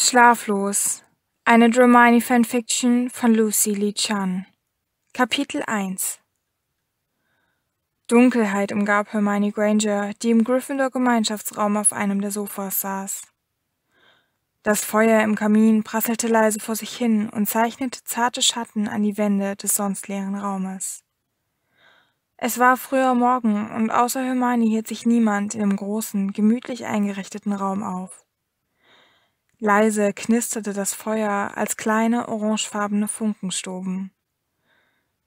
Schlaflos. Eine Dramani Fanfiction von Lucy Lee Chan. Kapitel 1 Dunkelheit umgab Hermione Granger, die im Gryffindor Gemeinschaftsraum auf einem der Sofas saß. Das Feuer im Kamin prasselte leise vor sich hin und zeichnete zarte Schatten an die Wände des sonst leeren Raumes. Es war früher Morgen und außer Hermione hielt sich niemand in dem großen, gemütlich eingerichteten Raum auf. Leise knisterte das Feuer, als kleine orangefarbene Funken stoben.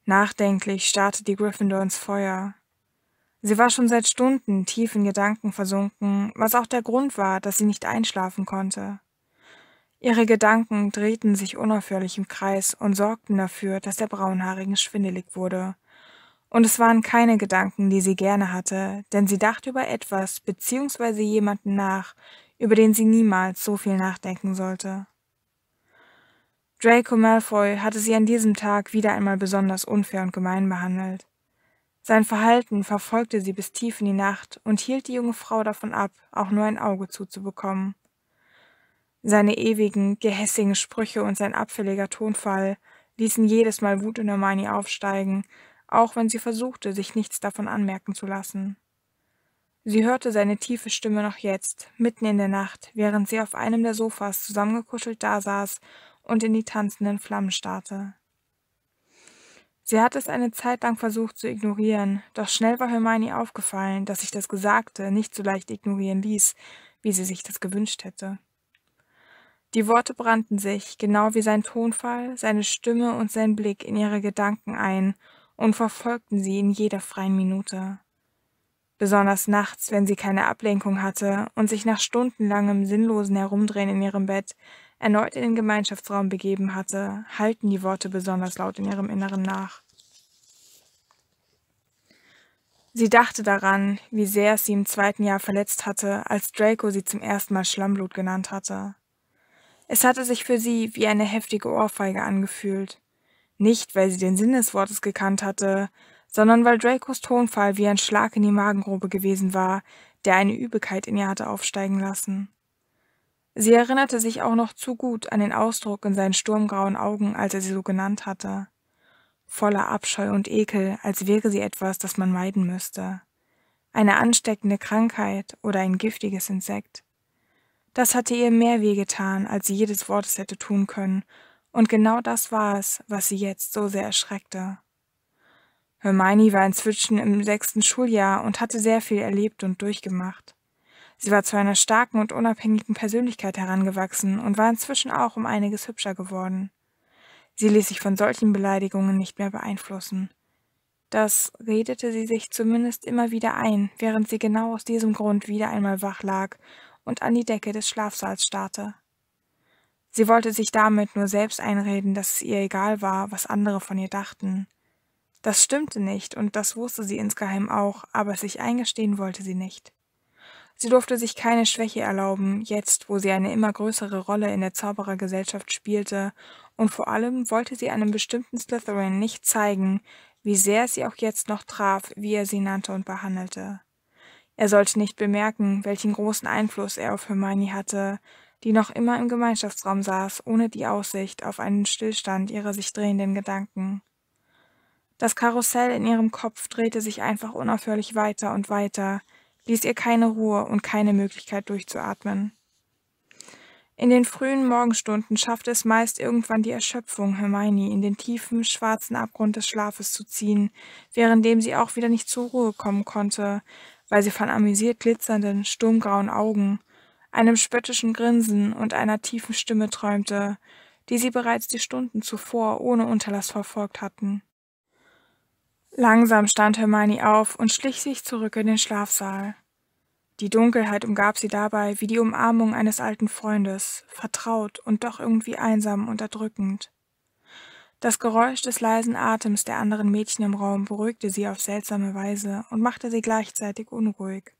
Nachdenklich starrte die Gryffindor ins Feuer. Sie war schon seit Stunden tief in Gedanken versunken, was auch der Grund war, dass sie nicht einschlafen konnte. Ihre Gedanken drehten sich unaufhörlich im Kreis und sorgten dafür, dass der Braunhaarigen schwindelig wurde. Und es waren keine Gedanken, die sie gerne hatte, denn sie dachte über etwas bzw. jemanden nach, über den sie niemals so viel nachdenken sollte. Draco Malfoy hatte sie an diesem Tag wieder einmal besonders unfair und gemein behandelt. Sein Verhalten verfolgte sie bis tief in die Nacht und hielt die junge Frau davon ab, auch nur ein Auge zuzubekommen. Seine ewigen, gehässigen Sprüche und sein abfälliger Tonfall ließen jedes Mal Wut in Hermione aufsteigen, auch wenn sie versuchte, sich nichts davon anmerken zu lassen. Sie hörte seine tiefe Stimme noch jetzt, mitten in der Nacht, während sie auf einem der Sofas zusammengekuschelt dasaß und in die tanzenden Flammen starrte. Sie hatte es eine Zeit lang versucht zu ignorieren, doch schnell war Hermione aufgefallen, dass sich das Gesagte nicht so leicht ignorieren ließ, wie sie sich das gewünscht hätte. Die Worte brannten sich, genau wie sein Tonfall, seine Stimme und sein Blick in ihre Gedanken ein und verfolgten sie in jeder freien Minute besonders nachts, wenn sie keine Ablenkung hatte und sich nach stundenlangem sinnlosen Herumdrehen in ihrem Bett erneut in den Gemeinschaftsraum begeben hatte, halten die Worte besonders laut in ihrem Inneren nach. Sie dachte daran, wie sehr es sie im zweiten Jahr verletzt hatte, als Draco sie zum ersten Mal Schlammblut genannt hatte. Es hatte sich für sie wie eine heftige Ohrfeige angefühlt. Nicht, weil sie den Sinn des Wortes gekannt hatte, sondern weil Dracos Tonfall wie ein Schlag in die Magengrube gewesen war, der eine Übelkeit in ihr hatte aufsteigen lassen. Sie erinnerte sich auch noch zu gut an den Ausdruck in seinen sturmgrauen Augen, als er sie so genannt hatte. Voller Abscheu und Ekel, als wäre sie etwas, das man meiden müsste. Eine ansteckende Krankheit oder ein giftiges Insekt. Das hatte ihr mehr wehgetan, als sie jedes Wortes hätte tun können, und genau das war es, was sie jetzt so sehr erschreckte. Hermione war inzwischen im sechsten Schuljahr und hatte sehr viel erlebt und durchgemacht. Sie war zu einer starken und unabhängigen Persönlichkeit herangewachsen und war inzwischen auch um einiges hübscher geworden. Sie ließ sich von solchen Beleidigungen nicht mehr beeinflussen. Das redete sie sich zumindest immer wieder ein, während sie genau aus diesem Grund wieder einmal wach lag und an die Decke des Schlafsaals starrte. Sie wollte sich damit nur selbst einreden, dass es ihr egal war, was andere von ihr dachten. Das stimmte nicht, und das wusste sie insgeheim auch, aber es sich eingestehen wollte sie nicht. Sie durfte sich keine Schwäche erlauben, jetzt wo sie eine immer größere Rolle in der Zauberergesellschaft spielte, und vor allem wollte sie einem bestimmten Slytherin nicht zeigen, wie sehr sie auch jetzt noch traf, wie er sie nannte und behandelte. Er sollte nicht bemerken, welchen großen Einfluss er auf Hermione hatte, die noch immer im Gemeinschaftsraum saß, ohne die Aussicht auf einen Stillstand ihrer sich drehenden Gedanken. Das Karussell in ihrem Kopf drehte sich einfach unaufhörlich weiter und weiter, ließ ihr keine Ruhe und keine Möglichkeit durchzuatmen. In den frühen Morgenstunden schaffte es meist irgendwann die Erschöpfung, Hermione in den tiefen, schwarzen Abgrund des Schlafes zu ziehen, währenddem sie auch wieder nicht zur Ruhe kommen konnte, weil sie von amüsiert glitzernden, sturmgrauen Augen, einem spöttischen Grinsen und einer tiefen Stimme träumte, die sie bereits die Stunden zuvor ohne Unterlass verfolgt hatten. Langsam stand Hermione auf und schlich sich zurück in den Schlafsaal. Die Dunkelheit umgab sie dabei wie die Umarmung eines alten Freundes, vertraut und doch irgendwie einsam und erdrückend. Das Geräusch des leisen Atems der anderen Mädchen im Raum beruhigte sie auf seltsame Weise und machte sie gleichzeitig unruhig.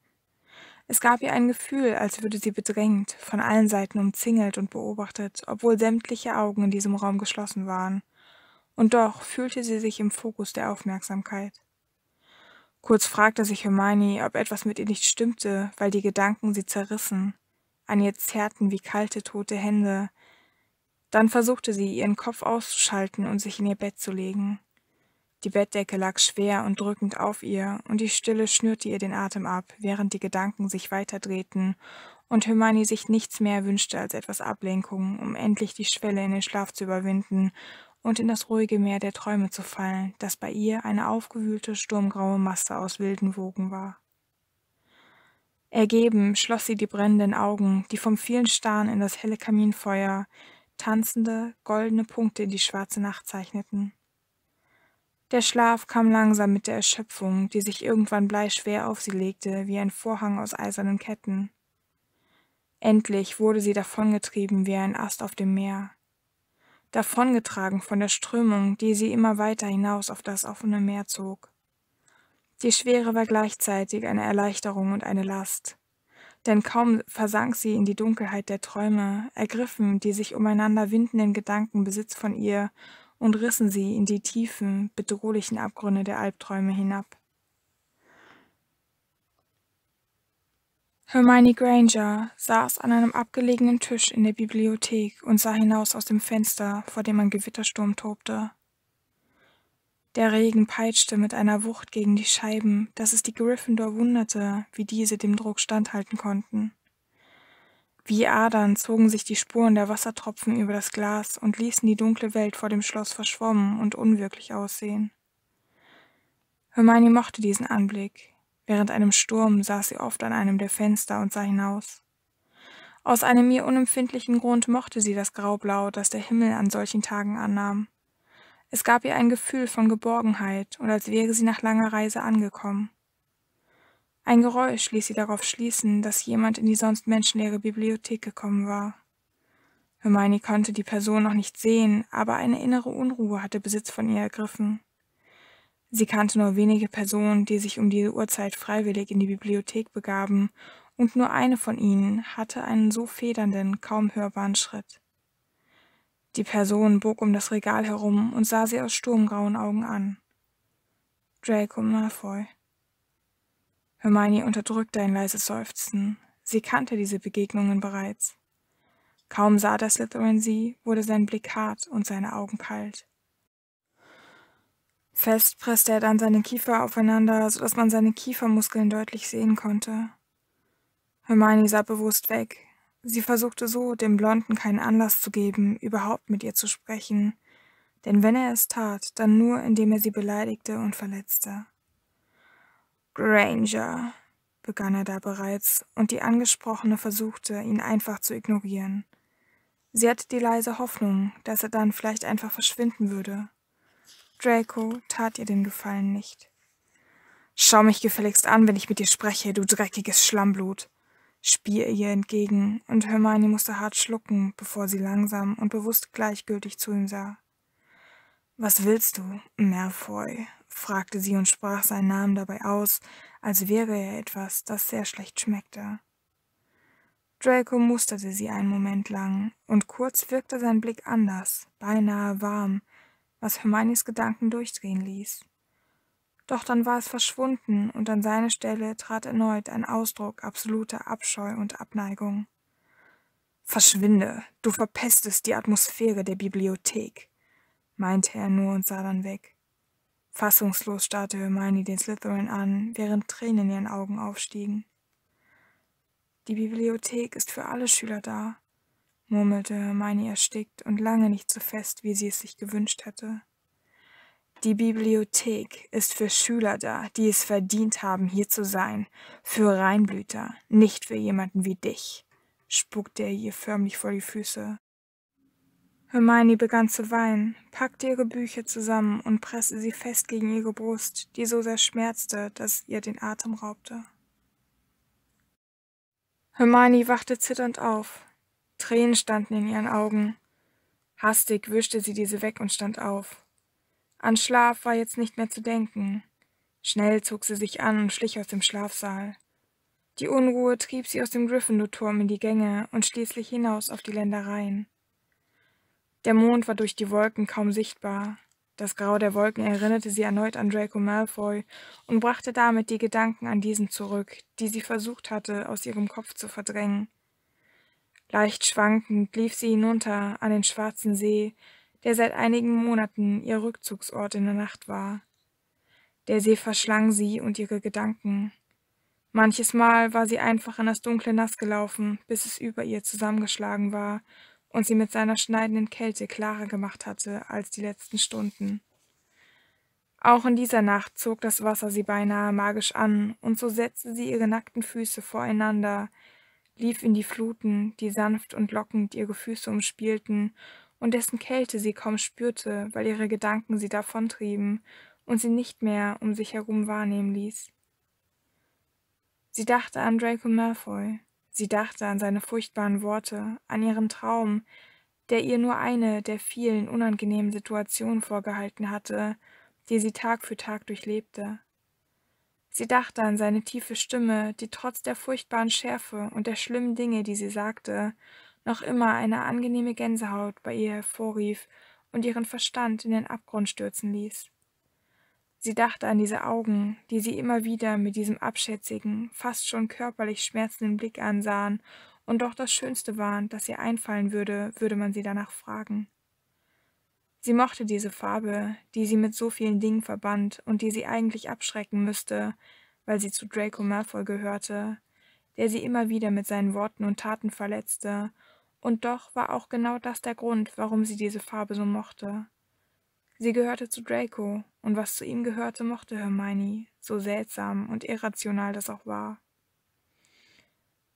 Es gab ihr ein Gefühl, als würde sie bedrängt, von allen Seiten umzingelt und beobachtet, obwohl sämtliche Augen in diesem Raum geschlossen waren und doch fühlte sie sich im Fokus der Aufmerksamkeit. Kurz fragte sich Hermione, ob etwas mit ihr nicht stimmte, weil die Gedanken sie zerrissen, an ihr zerrten wie kalte, tote Hände. Dann versuchte sie, ihren Kopf auszuschalten und sich in ihr Bett zu legen. Die Bettdecke lag schwer und drückend auf ihr, und die Stille schnürte ihr den Atem ab, während die Gedanken sich weiterdrehten und Hermione sich nichts mehr wünschte als etwas Ablenkung, um endlich die Schwelle in den Schlaf zu überwinden und in das ruhige Meer der Träume zu fallen, das bei ihr eine aufgewühlte, sturmgraue Masse aus wilden Wogen war. Ergeben schloss sie die brennenden Augen, die vom vielen Starren in das helle Kaminfeuer tanzende, goldene Punkte in die schwarze Nacht zeichneten. Der Schlaf kam langsam mit der Erschöpfung, die sich irgendwann bleischwer auf sie legte, wie ein Vorhang aus eisernen Ketten. Endlich wurde sie davongetrieben wie ein Ast auf dem Meer davongetragen von der Strömung, die sie immer weiter hinaus auf das offene Meer zog. Die Schwere war gleichzeitig eine Erleichterung und eine Last, denn kaum versank sie in die Dunkelheit der Träume, ergriffen die sich umeinander windenden Gedanken Besitz von ihr und rissen sie in die tiefen, bedrohlichen Abgründe der Albträume hinab. Hermione Granger saß an einem abgelegenen Tisch in der Bibliothek und sah hinaus aus dem Fenster, vor dem ein Gewittersturm tobte. Der Regen peitschte mit einer Wucht gegen die Scheiben, dass es die Gryffindor wunderte, wie diese dem Druck standhalten konnten. Wie Adern zogen sich die Spuren der Wassertropfen über das Glas und ließen die dunkle Welt vor dem Schloss verschwommen und unwirklich aussehen. Hermione mochte diesen Anblick, Während einem Sturm saß sie oft an einem der Fenster und sah hinaus. Aus einem ihr unempfindlichen Grund mochte sie das Graublau, das der Himmel an solchen Tagen annahm. Es gab ihr ein Gefühl von Geborgenheit und als wäre sie nach langer Reise angekommen. Ein Geräusch ließ sie darauf schließen, dass jemand in die sonst menschenleere Bibliothek gekommen war. Hermione konnte die Person noch nicht sehen, aber eine innere Unruhe hatte Besitz von ihr ergriffen. Sie kannte nur wenige Personen, die sich um diese Uhrzeit freiwillig in die Bibliothek begaben, und nur eine von ihnen hatte einen so federnden, kaum hörbaren Schritt. Die Person bog um das Regal herum und sah sie aus sturmgrauen Augen an. Draco Malfoy. Hermione unterdrückte ein leises Seufzen. Sie kannte diese Begegnungen bereits. Kaum sah das Slytherin sie, wurde sein Blick hart und seine Augen kalt. Fest presste er dann seine Kiefer aufeinander, sodass man seine Kiefermuskeln deutlich sehen konnte. Hermione sah bewusst weg. Sie versuchte so, dem Blonden keinen Anlass zu geben, überhaupt mit ihr zu sprechen, denn wenn er es tat, dann nur, indem er sie beleidigte und verletzte. Granger, begann er da bereits, und die Angesprochene versuchte, ihn einfach zu ignorieren. Sie hatte die leise Hoffnung, dass er dann vielleicht einfach verschwinden würde. Draco tat ihr den Gefallen nicht. Schau mich gefälligst an, wenn ich mit dir spreche, du dreckiges Schlammblut, spie er ihr entgegen, und Hermione musste hart schlucken, bevor sie langsam und bewusst gleichgültig zu ihm sah. Was willst du, Merfoy? fragte sie und sprach seinen Namen dabei aus, als wäre er etwas, das sehr schlecht schmeckte. Draco musterte sie einen Moment lang, und kurz wirkte sein Blick anders, beinahe warm, was Hermines Gedanken durchdrehen ließ. Doch dann war es verschwunden und an seine Stelle trat erneut ein Ausdruck absoluter Abscheu und Abneigung. Verschwinde, du verpestest die Atmosphäre der Bibliothek, meinte er nur und sah dann weg. Fassungslos starrte Hermione den Slytherin an, während Tränen in ihren Augen aufstiegen. Die Bibliothek ist für alle Schüler da, murmelte Hermione erstickt und lange nicht so fest, wie sie es sich gewünscht hätte. Die Bibliothek ist für Schüler da, die es verdient haben, hier zu sein, für Reinblüter, nicht für jemanden wie dich, spuckte er ihr förmlich vor die Füße. Hermione begann zu weinen, packte ihre Bücher zusammen und presste sie fest gegen ihre Brust, die so sehr schmerzte, dass es ihr den Atem raubte. Hermione wachte zitternd auf, Tränen standen in ihren Augen. Hastig wischte sie diese weg und stand auf. An Schlaf war jetzt nicht mehr zu denken. Schnell zog sie sich an und schlich aus dem Schlafsaal. Die Unruhe trieb sie aus dem Gryffindor-Turm in die Gänge und schließlich hinaus auf die Ländereien. Der Mond war durch die Wolken kaum sichtbar. Das Grau der Wolken erinnerte sie erneut an Draco Malfoy und brachte damit die Gedanken an diesen zurück, die sie versucht hatte, aus ihrem Kopf zu verdrängen. Leicht schwankend lief sie hinunter an den schwarzen See, der seit einigen Monaten ihr Rückzugsort in der Nacht war. Der See verschlang sie und ihre Gedanken. Manches Mal war sie einfach in das dunkle Nass gelaufen, bis es über ihr zusammengeschlagen war und sie mit seiner schneidenden Kälte klarer gemacht hatte als die letzten Stunden. Auch in dieser Nacht zog das Wasser sie beinahe magisch an, und so setzte sie ihre nackten Füße voreinander, lief in die Fluten, die sanft und lockend ihre Füße umspielten und dessen Kälte sie kaum spürte, weil ihre Gedanken sie davontrieben und sie nicht mehr um sich herum wahrnehmen ließ. Sie dachte an Draco Malfoy, sie dachte an seine furchtbaren Worte, an ihren Traum, der ihr nur eine der vielen unangenehmen Situationen vorgehalten hatte, die sie Tag für Tag durchlebte. Sie dachte an seine tiefe Stimme, die trotz der furchtbaren Schärfe und der schlimmen Dinge, die sie sagte, noch immer eine angenehme Gänsehaut bei ihr hervorrief und ihren Verstand in den Abgrund stürzen ließ. Sie dachte an diese Augen, die sie immer wieder mit diesem abschätzigen, fast schon körperlich schmerzenden Blick ansahen und doch das Schönste waren, das ihr einfallen würde, würde man sie danach fragen. Sie mochte diese Farbe, die sie mit so vielen Dingen verband und die sie eigentlich abschrecken müsste, weil sie zu Draco Malfoy gehörte, der sie immer wieder mit seinen Worten und Taten verletzte, und doch war auch genau das der Grund, warum sie diese Farbe so mochte. Sie gehörte zu Draco, und was zu ihm gehörte, mochte Hermione, so seltsam und irrational das auch war.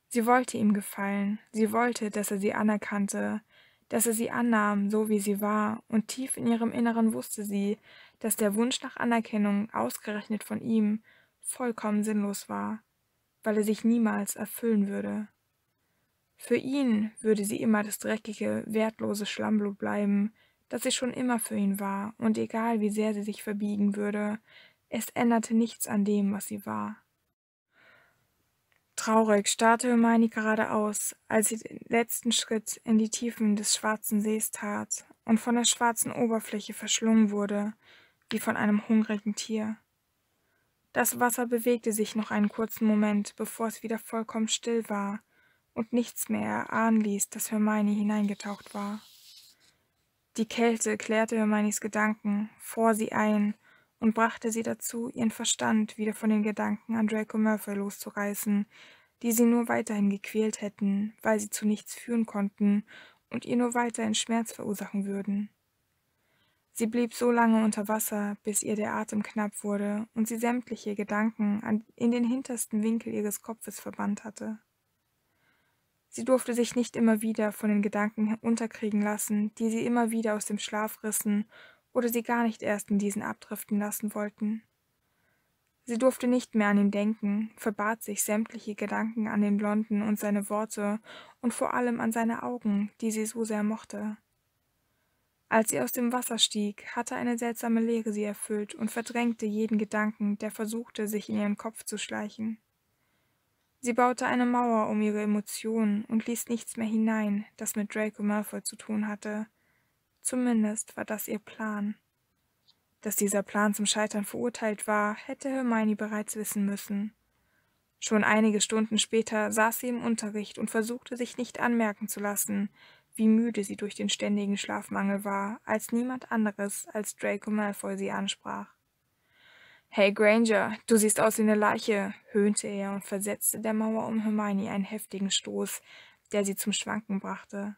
Sie wollte ihm gefallen, sie wollte, dass er sie anerkannte, dass er sie annahm, so wie sie war, und tief in ihrem Inneren wusste sie, dass der Wunsch nach Anerkennung ausgerechnet von ihm vollkommen sinnlos war, weil er sich niemals erfüllen würde. Für ihn würde sie immer das dreckige, wertlose Schlammblut bleiben, das sie schon immer für ihn war, und egal wie sehr sie sich verbiegen würde, es änderte nichts an dem, was sie war. Traurig starrte Hermione geradeaus, als sie den letzten Schritt in die Tiefen des schwarzen Sees tat und von der schwarzen Oberfläche verschlungen wurde, wie von einem hungrigen Tier. Das Wasser bewegte sich noch einen kurzen Moment, bevor es wieder vollkommen still war und nichts mehr erahnen ließ, dass Hermione hineingetaucht war. Die Kälte klärte Hermines Gedanken, vor sie ein und brachte sie dazu, ihren Verstand wieder von den Gedanken an Draco Murphy loszureißen, die sie nur weiterhin gequält hätten, weil sie zu nichts führen konnten und ihr nur weiterhin Schmerz verursachen würden. Sie blieb so lange unter Wasser, bis ihr der Atem knapp wurde und sie sämtliche Gedanken an, in den hintersten Winkel ihres Kopfes verbannt hatte. Sie durfte sich nicht immer wieder von den Gedanken unterkriegen lassen, die sie immer wieder aus dem Schlaf rissen oder sie gar nicht erst in diesen abdriften lassen wollten. Sie durfte nicht mehr an ihn denken, verbat sich sämtliche Gedanken an den Blonden und seine Worte und vor allem an seine Augen, die sie so sehr mochte. Als sie aus dem Wasser stieg, hatte eine seltsame Leere sie erfüllt und verdrängte jeden Gedanken, der versuchte, sich in ihren Kopf zu schleichen. Sie baute eine Mauer um ihre Emotionen und ließ nichts mehr hinein, das mit Draco Malfoy zu tun hatte. Zumindest war das ihr Plan. Dass dieser Plan zum Scheitern verurteilt war, hätte Hermione bereits wissen müssen. Schon einige Stunden später saß sie im Unterricht und versuchte sich nicht anmerken zu lassen, wie müde sie durch den ständigen Schlafmangel war, als niemand anderes als Draco Malfoy sie ansprach. Hey Granger, du siehst aus wie eine Leiche, höhnte er und versetzte der Mauer um Hermione einen heftigen Stoß, der sie zum Schwanken brachte.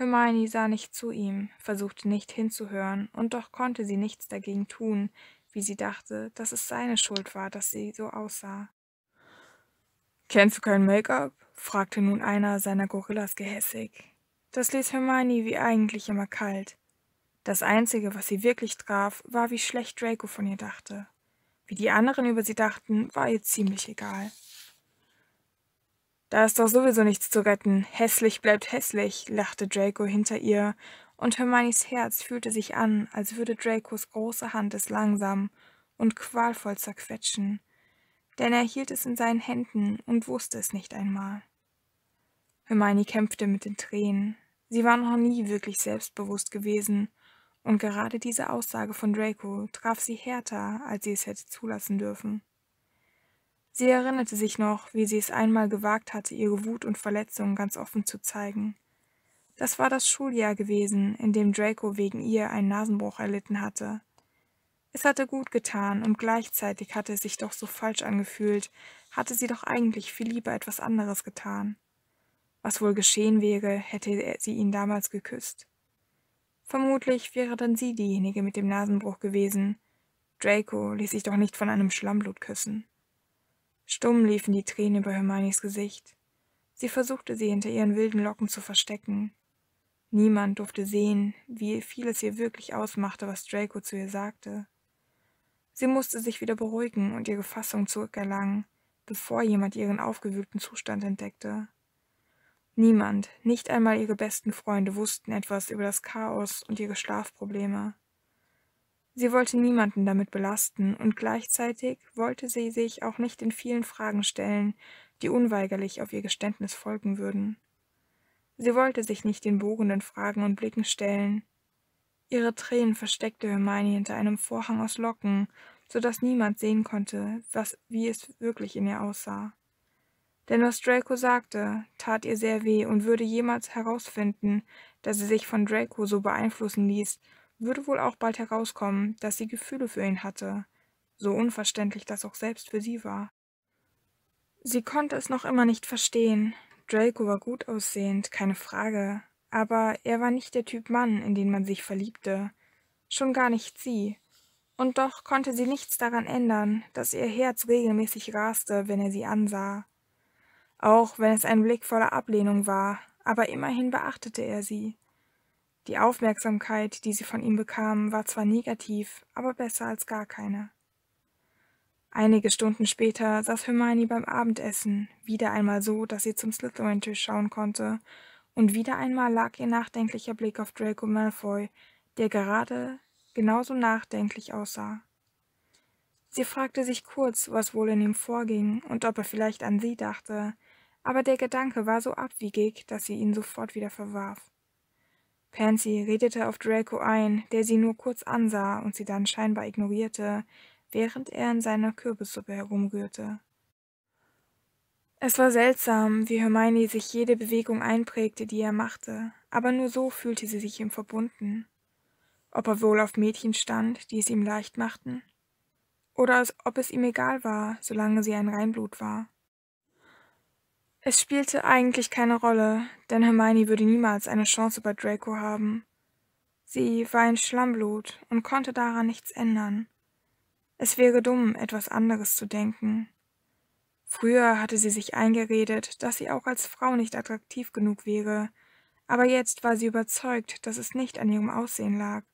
Hermione sah nicht zu ihm, versuchte nicht hinzuhören, und doch konnte sie nichts dagegen tun, wie sie dachte, dass es seine Schuld war, dass sie so aussah. Kennst du kein Make-up? fragte nun einer seiner Gorillas gehässig. Das ließ Hermione wie eigentlich immer kalt. Das Einzige, was sie wirklich traf, war, wie schlecht Draco von ihr dachte. Wie die anderen über sie dachten, war ihr ziemlich egal. Da ist doch sowieso nichts zu retten. Hässlich bleibt hässlich, lachte Draco hinter ihr, und Hermanis Herz fühlte sich an, als würde Dracos große Hand es langsam und qualvoll zerquetschen. Denn er hielt es in seinen Händen und wusste es nicht einmal. Hermione kämpfte mit den Tränen. Sie war noch nie wirklich selbstbewusst gewesen, und gerade diese Aussage von Draco traf sie härter, als sie es hätte zulassen dürfen. Sie erinnerte sich noch, wie sie es einmal gewagt hatte, ihre Wut und Verletzungen ganz offen zu zeigen. Das war das Schuljahr gewesen, in dem Draco wegen ihr einen Nasenbruch erlitten hatte. Es hatte gut getan und gleichzeitig hatte es sich doch so falsch angefühlt, hatte sie doch eigentlich viel lieber etwas anderes getan. Was wohl geschehen wäre, hätte sie ihn damals geküsst. Vermutlich wäre dann sie diejenige mit dem Nasenbruch gewesen. Draco ließ sich doch nicht von einem Schlammblut küssen. Stumm liefen die Tränen über Hermanis Gesicht. Sie versuchte sie hinter ihren wilden Locken zu verstecken. Niemand durfte sehen, wie viel es ihr wirklich ausmachte, was Draco zu ihr sagte. Sie musste sich wieder beruhigen und ihre Fassung zurückerlangen, bevor jemand ihren aufgewühlten Zustand entdeckte. Niemand, nicht einmal ihre besten Freunde, wussten etwas über das Chaos und ihre Schlafprobleme. Sie wollte niemanden damit belasten und gleichzeitig wollte sie sich auch nicht den vielen Fragen stellen, die unweigerlich auf ihr Geständnis folgen würden. Sie wollte sich nicht den bogenden Fragen und Blicken stellen. Ihre Tränen versteckte Hermione hinter einem Vorhang aus Locken, so dass niemand sehen konnte, was, wie es wirklich in ihr aussah. Denn was Draco sagte, tat ihr sehr weh und würde jemals herausfinden, dass sie sich von Draco so beeinflussen ließ würde wohl auch bald herauskommen, dass sie Gefühle für ihn hatte, so unverständlich das auch selbst für sie war. Sie konnte es noch immer nicht verstehen. Draco war gut aussehend, keine Frage, aber er war nicht der Typ Mann, in den man sich verliebte, schon gar nicht sie. Und doch konnte sie nichts daran ändern, dass ihr Herz regelmäßig raste, wenn er sie ansah. Auch wenn es ein Blick voller Ablehnung war, aber immerhin beachtete er sie. Die Aufmerksamkeit, die sie von ihm bekamen, war zwar negativ, aber besser als gar keine. Einige Stunden später saß Hermione beim Abendessen, wieder einmal so, dass sie zum Slytherin-Tisch schauen konnte, und wieder einmal lag ihr nachdenklicher Blick auf Draco Malfoy, der gerade genauso nachdenklich aussah. Sie fragte sich kurz, was wohl in ihm vorging und ob er vielleicht an sie dachte, aber der Gedanke war so abwiegig, dass sie ihn sofort wieder verwarf. Pansy redete auf Draco ein, der sie nur kurz ansah und sie dann scheinbar ignorierte, während er in seiner Kürbissuppe herumrührte. Es war seltsam, wie Hermione sich jede Bewegung einprägte, die er machte, aber nur so fühlte sie sich ihm verbunden. Ob er wohl auf Mädchen stand, die es ihm leicht machten? Oder als ob es ihm egal war, solange sie ein Reinblut war. Es spielte eigentlich keine Rolle, denn Hermione würde niemals eine Chance bei Draco haben. Sie war ein Schlammblut und konnte daran nichts ändern. Es wäre dumm, etwas anderes zu denken. Früher hatte sie sich eingeredet, dass sie auch als Frau nicht attraktiv genug wäre, aber jetzt war sie überzeugt, dass es nicht an ihrem Aussehen lag.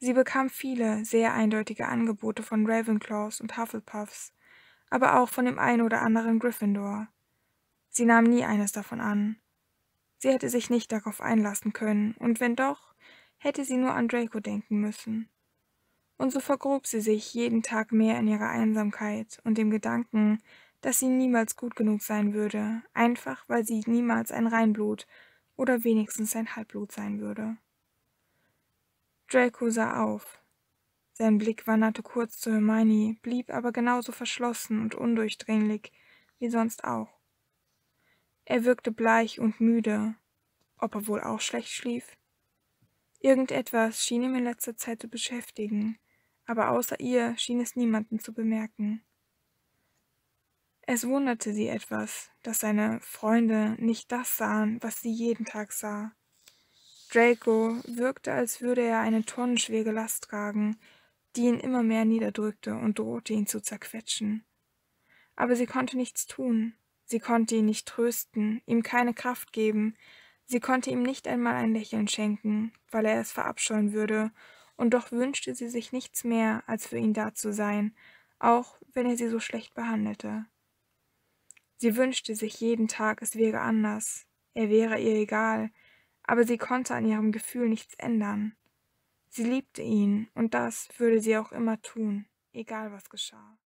Sie bekam viele, sehr eindeutige Angebote von Ravenclaws und Hufflepuffs, aber auch von dem ein oder anderen Gryffindor. Sie nahm nie eines davon an. Sie hätte sich nicht darauf einlassen können, und wenn doch, hätte sie nur an Draco denken müssen. Und so vergrub sie sich jeden Tag mehr in ihrer Einsamkeit und dem Gedanken, dass sie niemals gut genug sein würde, einfach weil sie niemals ein Reinblut oder wenigstens ein Halbblut sein würde. Draco sah auf. Sein Blick wanderte kurz zu Hermione, blieb aber genauso verschlossen und undurchdringlich wie sonst auch. Er wirkte bleich und müde, ob er wohl auch schlecht schlief. Irgendetwas schien ihm in letzter Zeit zu beschäftigen, aber außer ihr schien es niemanden zu bemerken. Es wunderte sie etwas, dass seine Freunde nicht das sahen, was sie jeden Tag sah. Draco wirkte, als würde er eine tonnenschwere Last tragen, die ihn immer mehr niederdrückte und drohte ihn zu zerquetschen. Aber sie konnte nichts tun. Sie konnte ihn nicht trösten, ihm keine Kraft geben, sie konnte ihm nicht einmal ein Lächeln schenken, weil er es verabscheuen würde, und doch wünschte sie sich nichts mehr, als für ihn da zu sein, auch wenn er sie so schlecht behandelte. Sie wünschte sich jeden Tag, es wäre anders, er wäre ihr egal, aber sie konnte an ihrem Gefühl nichts ändern. Sie liebte ihn, und das würde sie auch immer tun, egal was geschah.